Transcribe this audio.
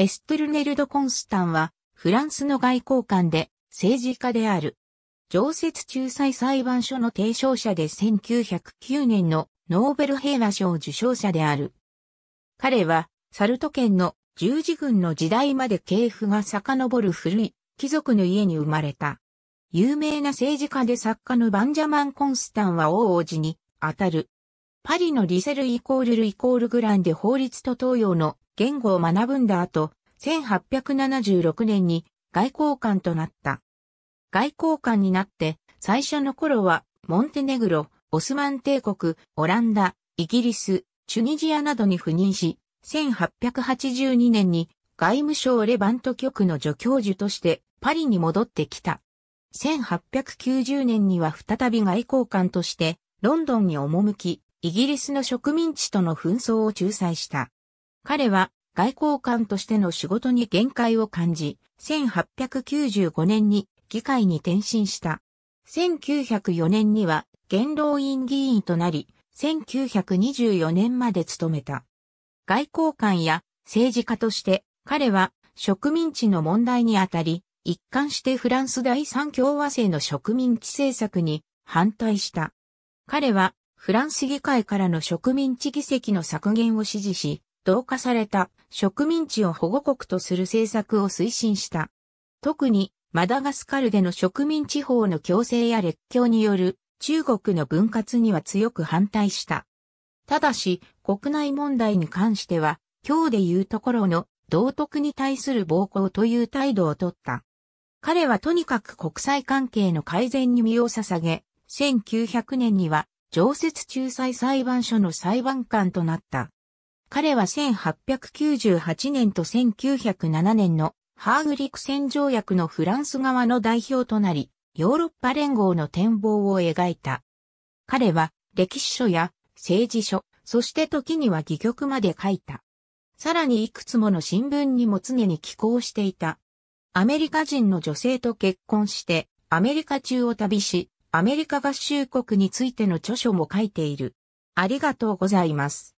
エストゥルネルド・コンスタンは、フランスの外交官で、政治家である。常設仲裁裁判所の提唱者で1909年のノーベル平和賞受賞者である。彼は、サルト県の十字軍の時代まで系譜が遡る古い貴族の家に生まれた。有名な政治家で作家のバンジャマン・コンスタンは王王子に当たる。パリのリセルイコールルイコールグランで法律と東洋の言語を学ぶんだ後、1876年に外交官となった。外交官になって最初の頃はモンテネグロ、オスマン帝国、オランダ、イギリス、チュニジアなどに赴任し、1882年に外務省レバント局の助教授としてパリに戻ってきた。1890年には再び外交官としてロンドンに赴き、イギリスの植民地との紛争を仲裁した。彼は外交官としての仕事に限界を感じ、1895年に議会に転身した。1904年には元老院議員となり、1924年まで務めた。外交官や政治家として彼は植民地の問題にあたり、一貫してフランス第三共和制の植民地政策に反対した。彼はフランス議会からの植民地議席の削減を支持し、同化された植民地を保護国とする政策を推進した。特にマダガスカルでの植民地方の強制や列強による中国の分割には強く反対した。ただし、国内問題に関しては、今日でいうところの道徳に対する暴行という態度をとった。彼はとにかく国際関係の改善に身を捧げ、1900年には常設仲裁裁判所の裁判官となった。彼は1898年と1907年のハーグ陸戦条約のフランス側の代表となり、ヨーロッパ連合の展望を描いた。彼は歴史書や政治書、そして時には戯曲まで書いた。さらにいくつもの新聞にも常に寄稿していた。アメリカ人の女性と結婚して、アメリカ中を旅し、アメリカ合衆国についての著書も書いている。ありがとうございます。